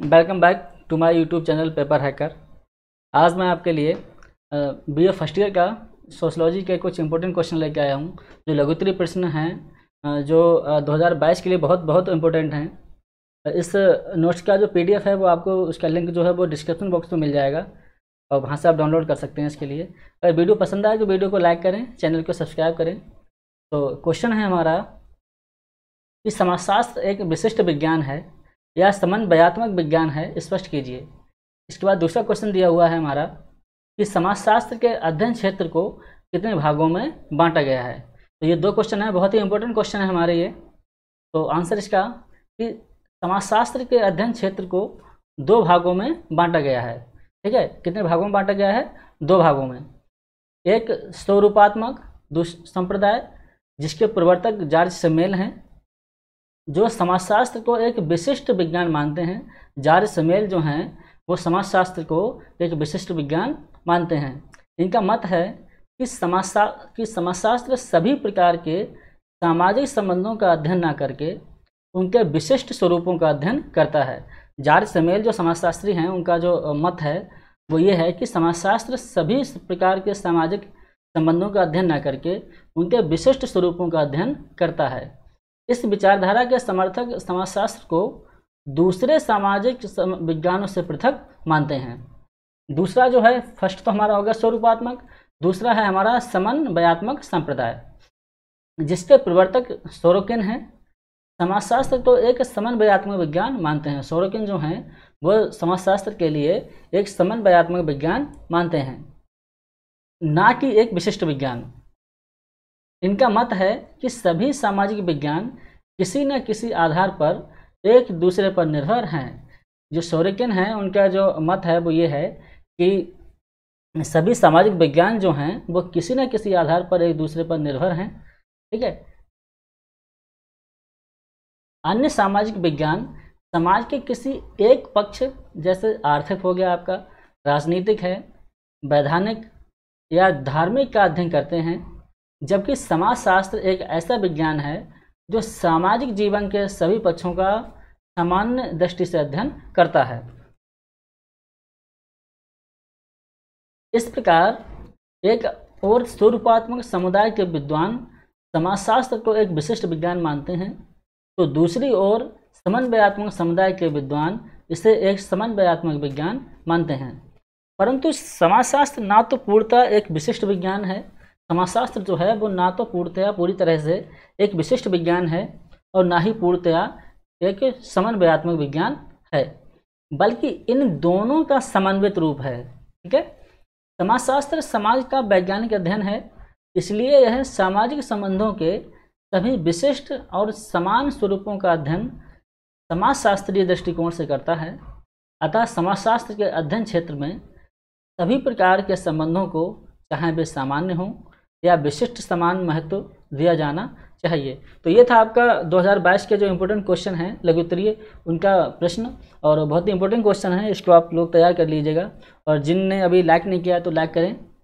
welcome back to my YouTube channel paper hacker आज मैं आपके लिए बी ए फर्स्ट ईयर का सोशलॉजी के कुछ इंपॉर्टेंट क्वेश्चन लेके आया हूँ जो लघुतरी प्रश्न हैं जो 2022 के लिए बहुत बहुत इम्पोर्टेंट हैं इस नोट्स का जो पी है वो आपको उसका लिंक जो है वो डिस्क्रिप्शन बॉक्स में मिल जाएगा और वहाँ से आप डाउनलोड कर सकते हैं इसके लिए अगर वीडियो पसंद आए तो वीडियो को लाइक करें चैनल को सब्सक्राइब करें तो क्वेश्चन है हमारा कि समाजशास्त्र एक विशिष्ट विज्ञान है यह संबंध बयात्मक विज्ञान है स्पष्ट कीजिए इसके बाद दूसरा क्वेश्चन दिया हुआ है हमारा कि समाजशास्त्र के अध्ययन क्षेत्र को कितने भागों में बांटा गया है तो ये दो क्वेश्चन है बहुत ही इंपॉर्टेंट क्वेश्चन है हमारे ये तो आंसर इसका कि समाजशास्त्र के अध्ययन क्षेत्र को दो भागों में बांटा गया है ठीक है कितने भागों में बांटा गया है दो भागों में एक स्वरूपात्मक संप्रदाय जिसके प्रवर्तक जार्ज समेल हैं जो समाजशास्त्र को एक विशिष्ट विज्ञान मानते हैं जार समेल जो हैं वो समाजशास्त्र को एक विशिष्ट विज्ञान मानते हैं इनका मत है कि समाजशा कि समाजशास्त्र सभी प्रकार के सामाजिक संबंधों का अध्ययन ना करके उनके विशिष्ट स्वरूपों का अध्ययन करता है जार समेल जो समाजशास्त्री हैं उनका जो मत है वो ये है कि समाजशास्त्र सभी प्रकार के सामाजिक संबंधों का अध्ययन न करके उनके विशिष्ट स्वरूपों का अध्ययन करता है इस विचारधारा के समर्थक समाजशास्त्र को दूसरे सामाजिक विज्ञानों से पृथक मानते हैं दूसरा जो है फर्स्ट तो हमारा होगा स्वरूपात्मक दूसरा है हमारा समन्वयात्मक संप्रदाय जिसके प्रवर्तक सोरोकिन हैं समाजशास्त्र तो एक समन्वयात्मक विज्ञान मानते हैं सोरोकिन जो हैं वो समाजशास्त्र के लिए एक समन्वयात्मक विज्ञान मानते हैं ना कि एक विशिष्ट विज्ञान इनका मत है कि सभी सामाजिक विज्ञान किसी न किसी आधार पर एक दूसरे पर निर्भर हैं जो सोरेकिन हैं उनका जो मत है वो ये है कि सभी सामाजिक विज्ञान जो हैं वो किसी न किसी आधार पर एक दूसरे पर निर्भर हैं ठीक है अन्य सामाजिक विज्ञान समाज के किसी एक पक्ष जैसे आर्थिक हो गया आपका राजनीतिक है वैधानिक या धार्मिक का अध्ययन करते हैं जबकि समाजशास्त्र एक ऐसा विज्ञान है जो सामाजिक जीवन के सभी पक्षों का सामान्य दृष्टि से अध्ययन करता है इस प्रकार एक और स्वरूपात्मक समुदाय के विद्वान समाजशास्त्र को एक विशिष्ट विज्ञान मानते हैं तो दूसरी ओर समन्वयात्मक समुदाय के विद्वान इसे एक समन्वयात्मक विज्ञान मानते हैं परंतु समाजशास्त्र ना तो पूर्णतः एक विशिष्ट विज्ञान है समाजशास्त्र जो है वो ना तो पूर्णतया पूरी तरह से एक विशिष्ट विज्ञान है और ना ही पूर्णतया एक समन्वयात्मक विज्ञान है बल्कि इन दोनों का समन्वित रूप है ठीक है समाजशास्त्र समाज का वैज्ञानिक अध्ययन है इसलिए यह सामाजिक संबंधों के सभी विशिष्ट और समान स्वरूपों का अध्ययन समाजशास्त्रीय दृष्टिकोण से करता है अतः समाजशास्त्र के अध्ययन क्षेत्र में सभी प्रकार के संबंधों को चाहे वे सामान्य हों या विशिष्ट समान महत्व दिया जाना चाहिए तो ये था आपका 2022 के जो इम्पोर्टेंट क्वेश्चन हैं लघु उत्तरीय उनका प्रश्न और बहुत ही इंपॉर्टेंट क्वेश्चन है इसको आप लोग तैयार कर लीजिएगा और जिनने अभी लाइक नहीं किया तो लाइक करें